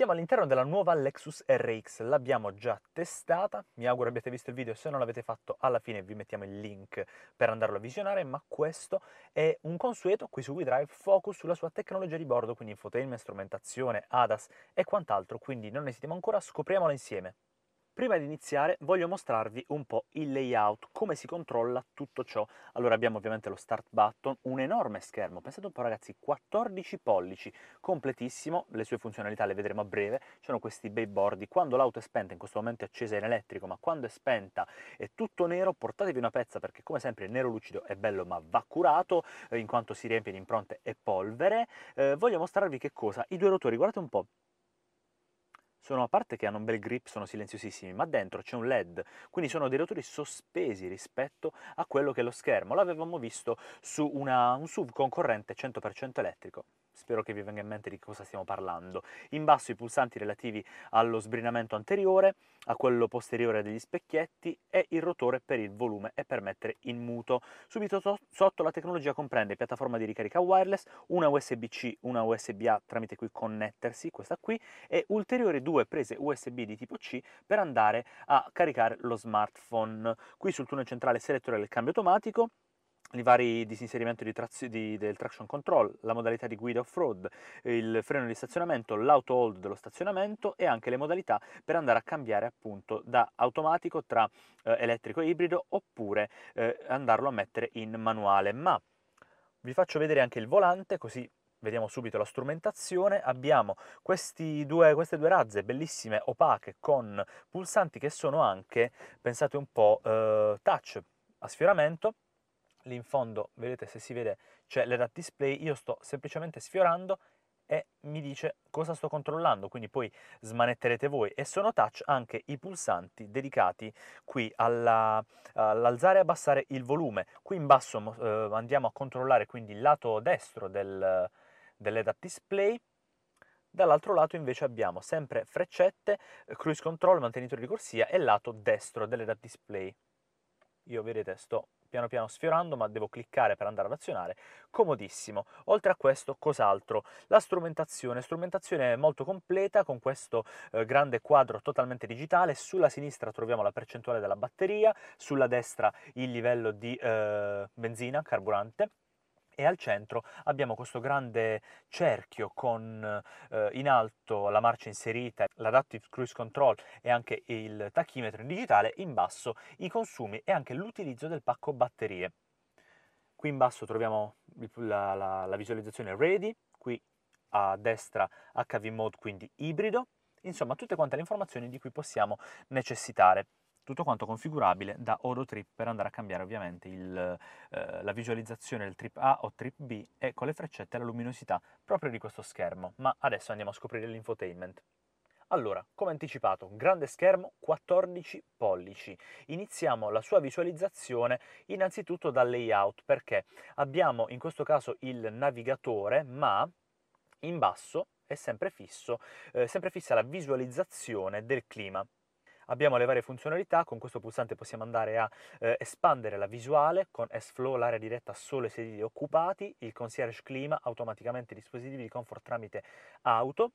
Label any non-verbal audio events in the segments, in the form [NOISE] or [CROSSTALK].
Siamo all'interno della nuova Lexus RX, l'abbiamo già testata, mi auguro abbiate visto il video, se non l'avete fatto alla fine vi mettiamo il link per andarlo a visionare, ma questo è un consueto qui su WeDrive focus sulla sua tecnologia di bordo, quindi infotainment, strumentazione, ADAS e quant'altro, quindi non esitiamo ancora, scopriamolo insieme. Prima di iniziare voglio mostrarvi un po' il layout, come si controlla tutto ciò. Allora abbiamo ovviamente lo start button, un enorme schermo, pensate un po' ragazzi, 14 pollici, completissimo, le sue funzionalità le vedremo a breve, ci sono questi bei bordi, quando l'auto è spenta, in questo momento è accesa in elettrico, ma quando è spenta è tutto nero, portatevi una pezza perché come sempre il nero lucido è bello ma va curato, eh, in quanto si riempie di impronte e polvere. Eh, voglio mostrarvi che cosa? I due rotori, guardate un po', sono a parte che hanno un bel grip, sono silenziosissimi, ma dentro c'è un LED, quindi sono dei rotori sospesi rispetto a quello che è lo schermo. L'avevamo visto su una, un SUV concorrente 100% elettrico spero che vi venga in mente di cosa stiamo parlando. In basso i pulsanti relativi allo sbrinamento anteriore, a quello posteriore degli specchietti e il rotore per il volume e per mettere in muto. Subito so sotto la tecnologia comprende piattaforma di ricarica wireless, una USB-C, una USB-A tramite cui connettersi, questa qui, e ulteriori due prese USB di tipo C per andare a caricare lo smartphone. Qui sul tunnel centrale selettore del cambio automatico, i vari disinserimenti di traz- di, del traction control, la modalità di guida off-road, il freno di stazionamento, l'auto hold dello stazionamento e anche le modalità per andare a cambiare appunto da automatico tra eh, elettrico e ibrido oppure eh, andarlo a mettere in manuale. Ma vi faccio vedere anche il volante così vediamo subito la strumentazione, abbiamo due, queste due razze bellissime, opache, con pulsanti che sono anche, pensate un po', eh, touch a sfioramento lì in fondo vedete se si vede c'è l'EDAT display, io sto semplicemente sfiorando e mi dice cosa sto controllando, quindi poi smanetterete voi e sono touch anche i pulsanti dedicati qui alla, all'alzare e abbassare il volume. Qui in basso eh, andiamo a controllare quindi il lato destro del, dell'EDAT display, dall'altro lato invece abbiamo sempre freccette, cruise control, mantenitore di corsia e lato destro dell'EDAT display io vedete sto piano piano sfiorando, ma devo cliccare per andare ad azionare, comodissimo. Oltre a questo, cos'altro? La strumentazione, strumentazione molto completa con questo eh, grande quadro totalmente digitale, sulla sinistra troviamo la percentuale della batteria, sulla destra il livello di eh, benzina, carburante, e al centro abbiamo questo grande cerchio con eh, in alto la marcia inserita, l'adaptive cruise control e anche il tachimetro digitale, in basso i consumi e anche l'utilizzo del pacco batterie. Qui in basso troviamo la, la, la visualizzazione Ready, qui a destra HV Mode, quindi ibrido, insomma tutte quante le informazioni di cui possiamo necessitare tutto quanto configurabile da Odo Trip per andare a cambiare ovviamente il, eh, la visualizzazione del Trip A o Trip B e con le freccette la luminosità proprio di questo schermo. Ma adesso andiamo a scoprire l'infotainment. Allora, come anticipato, grande schermo 14 pollici. Iniziamo la sua visualizzazione innanzitutto dal layout perché abbiamo in questo caso il navigatore, ma in basso è sempre, fisso, eh, sempre fissa la visualizzazione del clima abbiamo le varie funzionalità, con questo pulsante possiamo andare a eh, espandere la visuale con S-Flow, l'area diretta solo ai sedili occupati, il concierge clima, automaticamente i dispositivi di comfort tramite auto,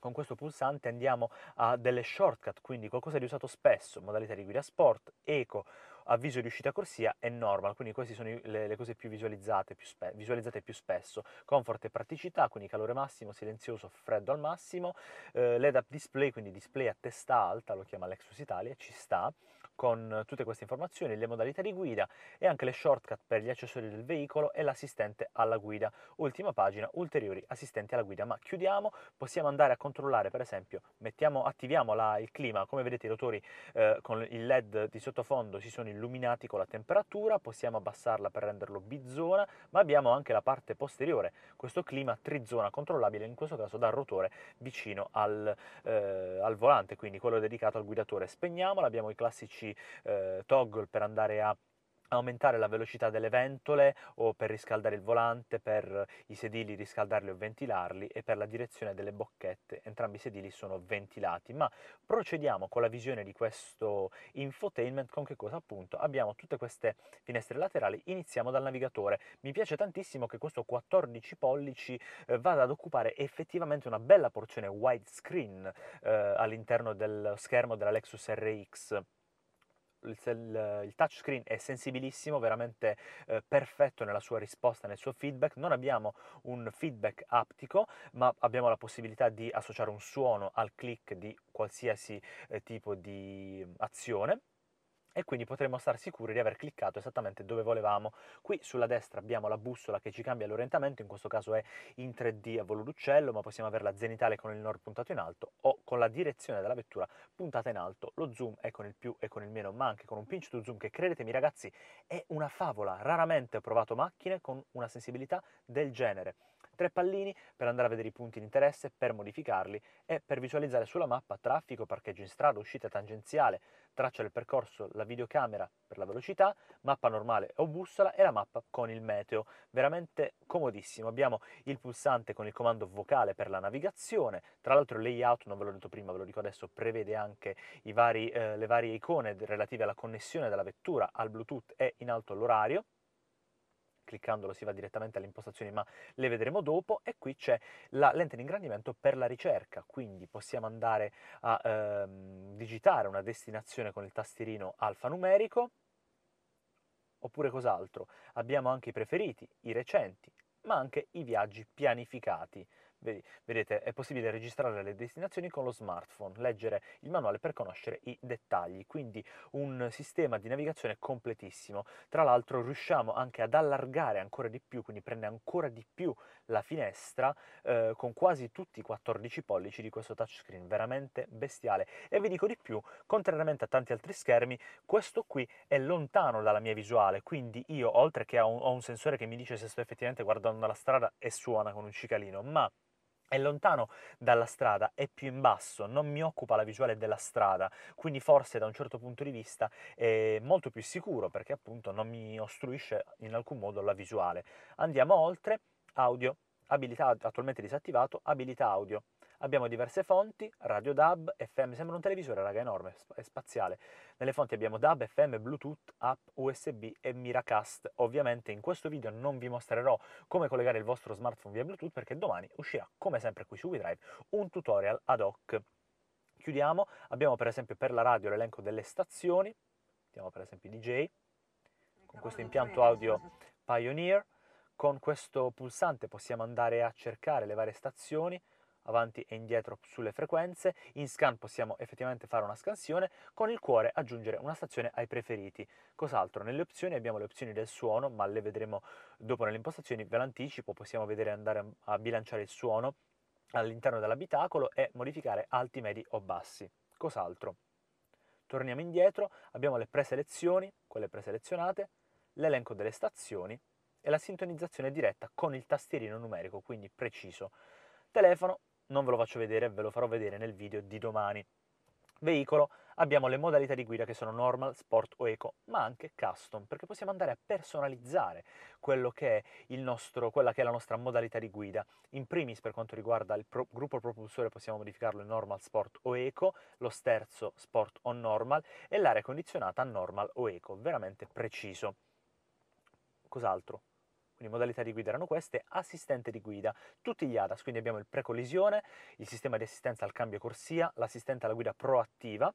con questo pulsante andiamo a delle shortcut, quindi qualcosa di usato spesso, modalità di guida sport, eco, avviso di uscita corsia e normal, quindi queste sono le, le cose più visualizzate più, spe- visualizzate più, spesso. Comfort e praticità, quindi calore massimo, silenzioso, freddo al massimo, eh, LED up display, quindi display a testa alta, lo chiama Lexus Italia, ci sta, con tutte queste informazioni, le modalità di guida e anche le shortcut per gli accessori del veicolo e l'assistente alla guida. Ultima pagina, ulteriori assistenti alla guida, ma chiudiamo, possiamo andare a controllare per esempio, mettiamo, attiviamo la, il clima, come vedete i rotori eh, con il LED di sottofondo si sono illuminati con la temperatura, possiamo abbassarla per renderlo bizona, ma abbiamo anche la parte posteriore, questo clima trizona controllabile, in questo caso dal rotore vicino al, eh, al volante, quindi quello dedicato al guidatore. Spegniamola, abbiamo i classici eh, toggle per andare a aumentare la velocità delle ventole o per riscaldare il volante, per i sedili riscaldarli o ventilarli e per la direzione delle bocchette, entrambi i sedili sono ventilati, ma procediamo con la visione di questo infotainment con che cosa appunto abbiamo tutte queste finestre laterali, iniziamo dal navigatore. Mi piace tantissimo che questo 14 pollici eh, vada ad occupare effettivamente una bella porzione widescreen eh, all'interno del schermo della Lexus RX il, il, il touchscreen è sensibilissimo, veramente eh, perfetto nella sua risposta, nel suo feedback. Non abbiamo un feedback aptico, ma abbiamo la possibilità di associare un suono al click di qualsiasi eh, tipo di azione e quindi potremo star sicuri di aver cliccato esattamente dove volevamo. Qui sulla destra abbiamo la bussola che ci cambia l'orientamento, in questo caso è in 3D a volo d'uccello, ma possiamo avere la zenitale con il nord puntato in alto o con la direzione della vettura puntata in alto. Lo zoom è con il più e con il meno, ma anche con un pinch to zoom che credetemi ragazzi è una favola. Raramente ho provato macchine con una sensibilità del genere tre pallini per andare a vedere i punti di interesse, per modificarli e per visualizzare sulla mappa traffico, parcheggio in strada, uscita tangenziale, traccia del percorso, la videocamera per la velocità, mappa normale o bussola e la mappa con il meteo. Veramente comodissimo. Abbiamo il pulsante con il comando vocale per la navigazione. Tra l'altro il layout, non ve l'ho detto prima, ve lo dico adesso, prevede anche vari, eh, le varie icone relative alla connessione della vettura al Bluetooth e in alto all'orario cliccandolo si va direttamente alle impostazioni, ma le vedremo dopo. E qui c'è la lente di ingrandimento per la ricerca, quindi possiamo andare a ehm, digitare una destinazione con il tastierino alfanumerico, oppure cos'altro. Abbiamo anche i preferiti, i recenti, ma anche i viaggi pianificati vedete, è possibile registrare le destinazioni con lo smartphone, leggere il manuale per conoscere i dettagli, quindi un sistema di navigazione completissimo. Tra l'altro riusciamo anche ad allargare ancora di più, quindi prende ancora di più la finestra eh, con quasi tutti i 14 pollici di questo touchscreen, veramente bestiale. E vi dico di più, contrariamente a tanti altri schermi, questo qui è lontano dalla mia visuale, quindi io oltre che ho un sensore che mi dice se sto effettivamente guardando la strada e suona con un cicalino, ma è lontano dalla strada, è più in basso, non mi occupa la visuale della strada, quindi forse da un certo punto di vista è molto più sicuro perché appunto non mi ostruisce in alcun modo la visuale. Andiamo oltre, audio, abilità attualmente disattivato, abilità audio, Abbiamo diverse fonti, radio DAB, FM, sembra un televisore, raga, è enorme, è spaziale. Nelle fonti abbiamo DAB, FM, Bluetooth, app, USB e Miracast. Ovviamente in questo video non vi mostrerò come collegare il vostro smartphone via Bluetooth perché domani uscirà, come sempre qui su WeDrive, un tutorial ad hoc. Chiudiamo, abbiamo per esempio per la radio l'elenco delle stazioni, mettiamo per esempio DJ, con questo impianto audio Pioneer, con questo pulsante possiamo andare a cercare le varie stazioni, avanti e indietro sulle frequenze, in scan possiamo effettivamente fare una scansione, con il cuore aggiungere una stazione ai preferiti. Cos'altro? Nelle opzioni abbiamo le opzioni del suono, ma le vedremo dopo nelle impostazioni, ve l'anticipo, possiamo vedere andare a bilanciare il suono all'interno dell'abitacolo e modificare alti, medi o bassi. Cos'altro? Torniamo indietro, abbiamo le preselezioni, quelle preselezionate, l'elenco delle stazioni e la sintonizzazione diretta con il tastierino numerico, quindi preciso. Telefono, non ve lo faccio vedere, ve lo farò vedere nel video di domani. Veicolo abbiamo le modalità di guida che sono normal, sport o eco, ma anche custom, perché possiamo andare a personalizzare che nostro, quella che è la nostra modalità di guida. In primis per quanto riguarda il pro, gruppo propulsore possiamo modificarlo in normal, sport o eco, lo sterzo sport o normal e l'aria condizionata normal o eco, veramente preciso. Cos'altro? Le modalità di guida erano queste, assistente di guida, tutti gli ADAS, quindi abbiamo il pre-collisione, il sistema di assistenza al cambio corsia, l'assistente alla guida proattiva,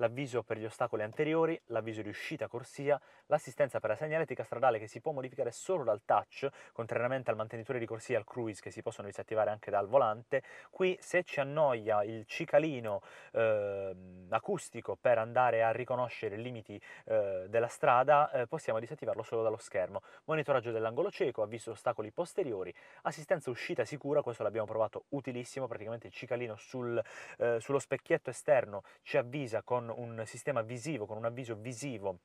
l'avviso per gli ostacoli anteriori, l'avviso di uscita corsia, l'assistenza per la segnaletica stradale che si può modificare solo dal touch, contrariamente al mantenitore di corsia e al cruise che si possono disattivare anche dal volante. Qui se ci annoia il cicalino eh, acustico per andare a riconoscere i limiti eh, della strada, eh, possiamo disattivarlo solo dallo schermo. Monitoraggio dell'angolo cieco, avviso di ostacoli posteriori, assistenza uscita sicura, questo l'abbiamo provato utilissimo, praticamente il cicalino sul, eh, sullo specchietto esterno ci avvisa con un sistema visivo, con un avviso visivo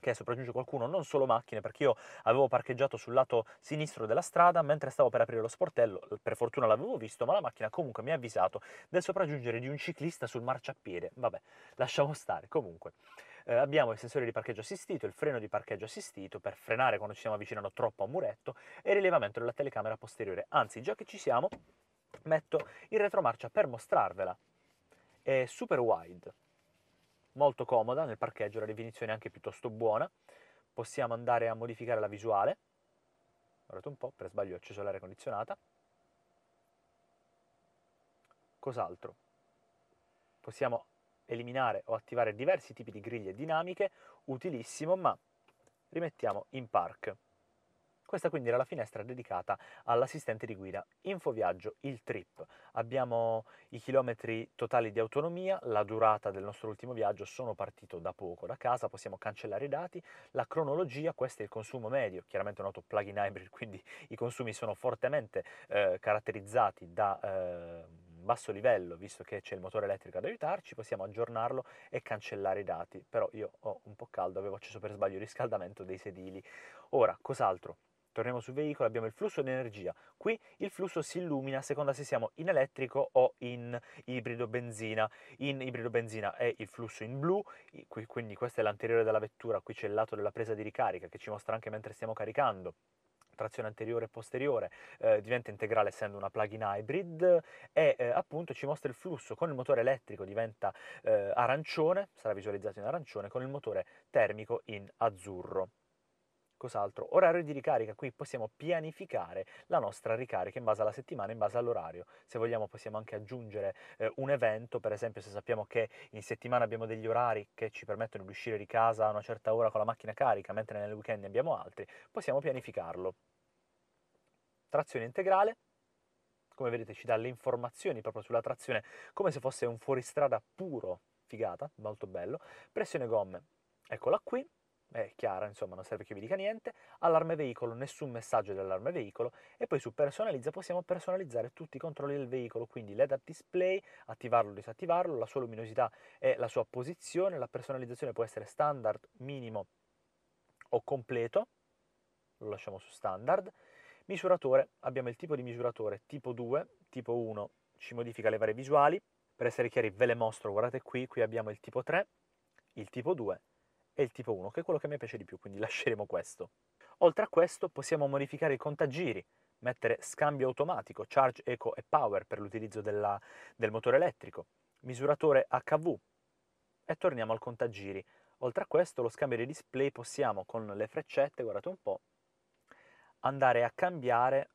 che sopraggiunge qualcuno, non solo macchine, perché io avevo parcheggiato sul lato sinistro della strada, mentre stavo per aprire lo sportello, per fortuna l'avevo visto, ma la macchina comunque mi ha avvisato del sopraggiungere di un ciclista sul marciapiede. Vabbè, lasciamo stare, comunque. Eh, abbiamo il sensore di parcheggio assistito, il freno di parcheggio assistito per frenare quando ci stiamo avvicinando troppo a un muretto e il rilevamento della telecamera posteriore. Anzi, già che ci siamo, metto in retromarcia per mostrarvela. È super wide, molto comoda nel parcheggio, la definizione è anche piuttosto buona. Possiamo andare a modificare la visuale. Guardate un po', per sbaglio ho acceso l'aria condizionata. Cos'altro? Possiamo eliminare o attivare diversi tipi di griglie dinamiche, utilissimo, ma rimettiamo in park. Questa quindi era la finestra dedicata all'assistente di guida. Infoviaggio, il trip. Abbiamo i chilometri totali di autonomia, la durata del nostro ultimo viaggio, sono partito da poco da casa, possiamo cancellare i dati, la cronologia, questo è il consumo medio, chiaramente un auto plug-in hybrid, [LAUGHS] quindi i consumi sono fortemente eh, caratterizzati da... Eh, basso livello, visto che c'è il motore elettrico ad aiutarci, possiamo aggiornarlo e cancellare i dati. Però io ho un po' caldo, avevo acceso per sbaglio il riscaldamento dei sedili. Ora, cos'altro? torniamo sul veicolo, abbiamo il flusso di energia. Qui il flusso si illumina a seconda se siamo in elettrico o in ibrido benzina. In ibrido benzina è il flusso in blu, quindi questo è l'anteriore della vettura, qui c'è il lato della presa di ricarica che ci mostra anche mentre stiamo caricando trazione anteriore e posteriore eh, diventa integrale essendo una plug-in hybrid e eh, appunto ci mostra il flusso con il motore elettrico diventa eh, arancione sarà visualizzato in arancione con il motore termico in azzurro qualcos'altro. Orario di ricarica, qui possiamo pianificare la nostra ricarica in base alla settimana, in base all'orario. Se vogliamo possiamo anche aggiungere eh, un evento, per esempio se sappiamo che in settimana abbiamo degli orari che ci permettono di uscire di casa a una certa ora con la macchina carica, mentre nel weekend ne abbiamo altri, possiamo pianificarlo. Trazione integrale, come vedete ci dà le informazioni proprio sulla trazione come se fosse un fuoristrada puro, figata, molto bello. Pressione gomme, eccola qui, è chiara, insomma, non serve che vi dica niente, allarme veicolo, nessun messaggio dell'allarme veicolo e poi su personalizza possiamo personalizzare tutti i controlli del veicolo, quindi LED at display, attivarlo, disattivarlo, la sua luminosità e la sua posizione, la personalizzazione può essere standard, minimo o completo, lo lasciamo su standard. Misuratore, abbiamo il tipo di misuratore tipo 2, tipo 1 ci modifica le varie visuali, per essere chiari ve le mostro, guardate qui, qui abbiamo il tipo 3, il tipo 2 e il tipo 1, che è quello che a me piace di più, quindi [LAUGHS] lasceremo questo. Oltre a questo possiamo modificare i contagiri, mettere scambio automatico, charge eco e power per l'utilizzo della, del motore elettrico, misuratore HV e torniamo al contagiri. Oltre a questo lo scambio di display possiamo con le freccette, guardate un po', andare a cambiare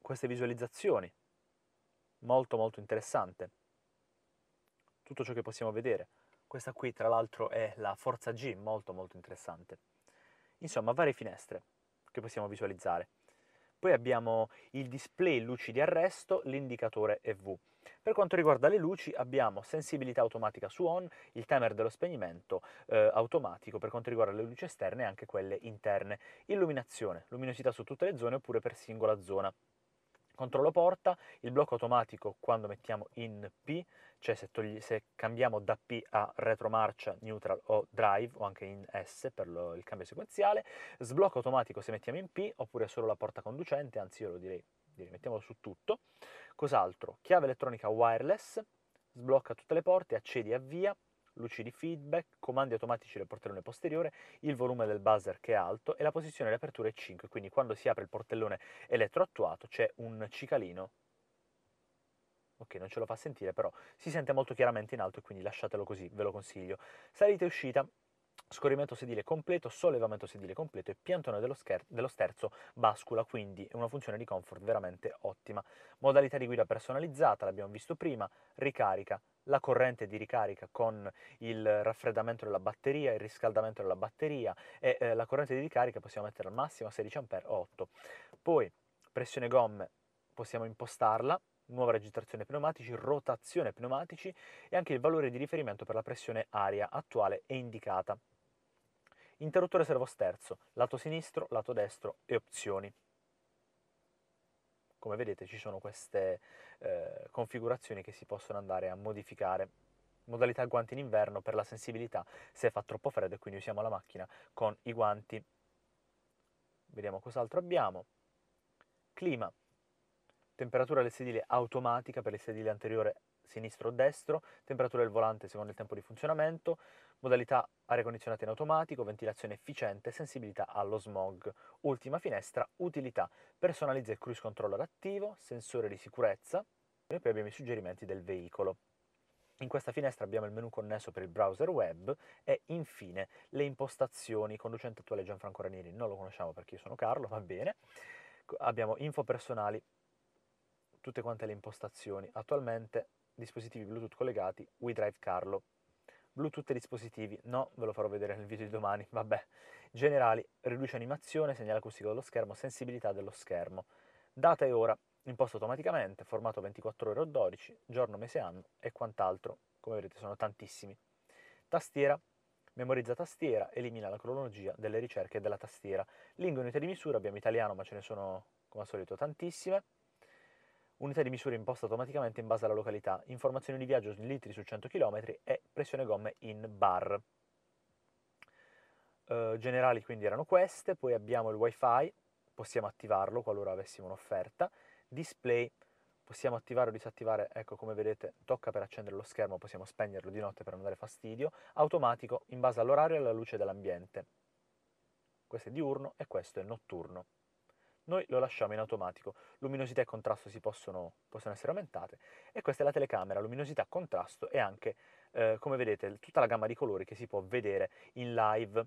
queste visualizzazioni. Molto molto interessante. Tutto ciò che possiamo vedere. Questa qui tra l'altro è la forza G, molto molto interessante. Insomma, varie finestre che possiamo visualizzare. Poi abbiamo il display luci di arresto, l'indicatore EV. Per quanto riguarda le luci abbiamo sensibilità automatica su on, il timer dello spegnimento eh, automatico per quanto riguarda le luci esterne e anche quelle interne, illuminazione, luminosità su tutte le zone oppure per singola zona. Controllo porta, il blocco automatico quando mettiamo in P, cioè se, togli, se cambiamo da P a retromarcia, neutral o drive o anche in S per lo, il cambio sequenziale, sblocco automatico se mettiamo in P oppure solo la porta conducente, anzi io lo direi, direi mettiamolo su tutto. Cos'altro? Chiave elettronica wireless, sblocca tutte le porte, accedi e avvia, luci di feedback, comandi automatici del portellone posteriore, il volume del buzzer che è alto e la posizione di apertura è 5, quindi quando si apre il portellone elettroattuato c'è un cicalino. Ok, non ce lo fa sentire, però si sente molto chiaramente in alto e quindi lasciatelo così, ve lo consiglio. Salite e uscita, scorrimento sedile completo, sollevamento sedile completo e piantone dello, scher- dello sterzo bascula, quindi è una funzione di comfort veramente ottima. Modalità di guida personalizzata, l'abbiamo visto prima, ricarica, la corrente di ricarica con il raffreddamento della batteria, il riscaldamento della batteria e eh, la corrente di ricarica possiamo mettere al massimo a 16A o 8. Poi pressione gomme possiamo impostarla, nuova registrazione pneumatici, rotazione pneumatici e anche il valore di riferimento per la pressione aria attuale è indicata interruttore servosterzo, lato sinistro, lato destro e opzioni. Come vedete ci sono queste eh, configurazioni che si possono andare a modificare. Modalità guanti in inverno per la sensibilità se fa troppo freddo e quindi usiamo la macchina con i guanti. Vediamo cos'altro abbiamo. Clima, temperatura del sedile automatica per il sedile anteriore sinistro o destro, temperatura del volante secondo il tempo di funzionamento, modalità aria condizionata in automatico, ventilazione efficiente, sensibilità allo smog. Ultima finestra, utilità, personalizza il cruise control adattivo, sensore di sicurezza e poi abbiamo i suggerimenti del veicolo. In questa finestra abbiamo il menu connesso per il browser web e infine le impostazioni, conducente attuale Gianfranco Ranieri, non lo conosciamo perché io sono Carlo, va bene. Abbiamo info personali, tutte quante le impostazioni. Attualmente dispositivi Bluetooth collegati, WeDrive Carlo Bluetooth e dispositivi, no, ve lo farò vedere nel video di domani, vabbè. Generali, riduce animazione, segnale acustico dello schermo, sensibilità dello schermo. Data e ora, imposto automaticamente, formato 24 ore o 12, giorno, mese, anno e quant'altro. Come vedete sono tantissimi. Tastiera, memorizza tastiera, elimina la cronologia delle ricerche della tastiera. Lingue e unità di misura, abbiamo italiano ma ce ne sono come al solito tantissime. Unità di misura imposta automaticamente in base alla località, informazioni di viaggio in litri su 100 km e pressione gomme in bar. Uh, generali quindi erano queste, poi abbiamo il wifi, possiamo attivarlo qualora avessimo un'offerta, display, possiamo attivare o disattivare, ecco come vedete tocca per accendere lo schermo, possiamo spegnerlo di notte per non dare fastidio, automatico in base all'orario e alla luce dell'ambiente. Questo è diurno e questo è notturno noi lo lasciamo in automatico. Luminosità e contrasto si possono, possono essere aumentate e questa è la telecamera, luminosità, contrasto e anche, eh, come vedete, tutta la gamma di colori che si può vedere in live.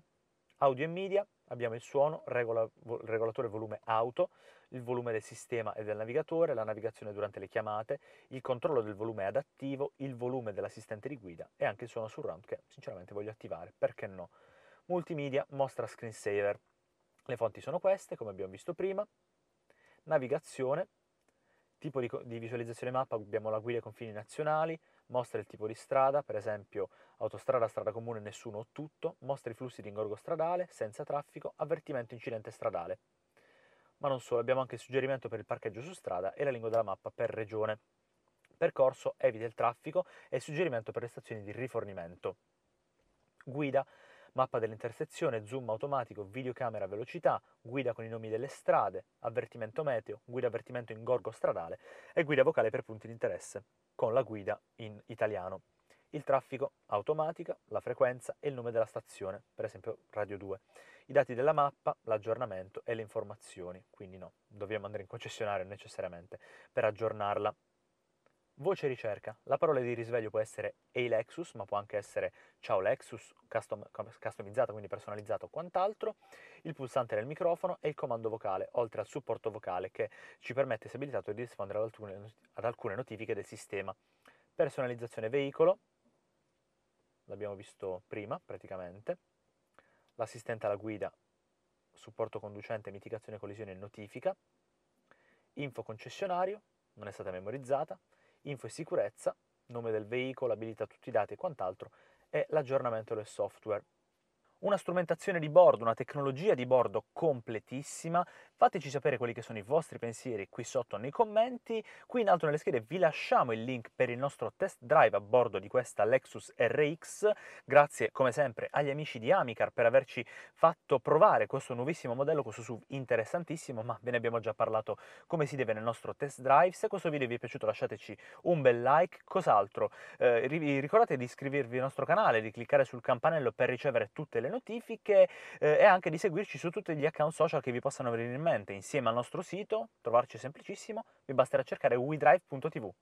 Audio e media, abbiamo il suono, regola, vo, regolatore volume auto, il volume del sistema e del navigatore, la navigazione durante le chiamate, il controllo del volume adattivo, il volume dell'assistente di guida e anche il suono surround che sinceramente voglio attivare, perché no? Multimedia, mostra screensaver, le fonti sono queste, come abbiamo visto prima, navigazione, tipo di, di visualizzazione mappa, abbiamo la guida ai confini nazionali, mostra il tipo di strada, per esempio autostrada, strada comune, nessuno o tutto, mostra i flussi di ingorgo stradale, senza traffico, avvertimento incidente stradale. Ma non solo, abbiamo anche il suggerimento per il parcheggio su strada e la lingua della mappa per regione. Percorso evita il traffico e il suggerimento per le stazioni di rifornimento. Guida mappa dell'intersezione, zoom automatico, videocamera velocità, guida con i nomi delle strade, avvertimento meteo, guida avvertimento in gorgo stradale e guida vocale per punti di interesse, con la guida in italiano. Il traffico automatica, la frequenza e il nome della stazione, per esempio Radio 2. I dati della mappa, l'aggiornamento e le informazioni, quindi no, dobbiamo andare in concessionario necessariamente per aggiornarla Voce ricerca. La parola di risveglio può essere Ehi Lexus, ma può anche essere Ciao Lexus, custom, customizzato, quindi personalizzato o quant'altro. Il pulsante del microfono e il comando vocale, oltre al supporto vocale che ci permette, se abilitato, di rispondere ad alcune, ad alcune notifiche del sistema. Personalizzazione veicolo, l'abbiamo visto prima praticamente. L'assistente alla guida, supporto conducente, mitigazione collisione e notifica. Info concessionario, non è stata memorizzata info e sicurezza, nome del veicolo, abilita tutti i dati e quant'altro, e l'aggiornamento del software una strumentazione di bordo, una tecnologia di bordo completissima. Fateci sapere quelli che sono i vostri pensieri qui sotto nei commenti. Qui in alto nelle schede vi lasciamo il link per il nostro test drive a bordo di questa Lexus RX. Grazie come sempre agli amici di Amicar per averci fatto provare questo nuovissimo modello, questo SUV interessantissimo, ma ve ne abbiamo già parlato come si deve nel nostro test drive. Se questo video vi è piaciuto lasciateci un bel like, cos'altro? Eh, ricordate di iscrivervi al nostro canale, di cliccare sul campanello per ricevere tutte le notifiche eh, e anche di seguirci su tutti gli account social che vi possano venire in mente. Insieme al nostro sito, trovarci semplicissimo, vi basterà cercare WeDrive.tv.